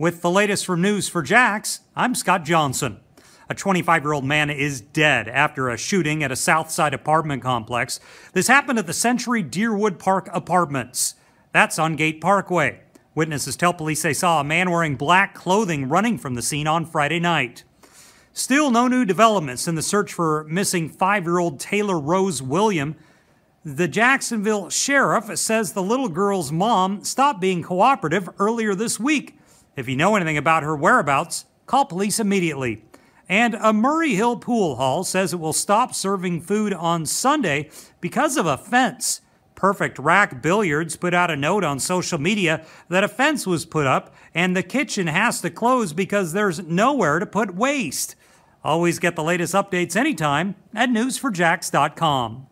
With the latest from News for Jax, I'm Scott Johnson. A 25 year old man is dead after a shooting at a Southside apartment complex. This happened at the Century Deerwood Park Apartments. That's on Gate Parkway. Witnesses tell police they saw a man wearing black clothing running from the scene on Friday night. Still no new developments in the search for missing five year old Taylor Rose William. The Jacksonville sheriff says the little girl's mom stopped being cooperative earlier this week if you know anything about her whereabouts, call police immediately. And a Murray Hill pool hall says it will stop serving food on Sunday because of a fence. Perfect Rack Billiards put out a note on social media that a fence was put up and the kitchen has to close because there's nowhere to put waste. Always get the latest updates anytime at newsforjacks.com.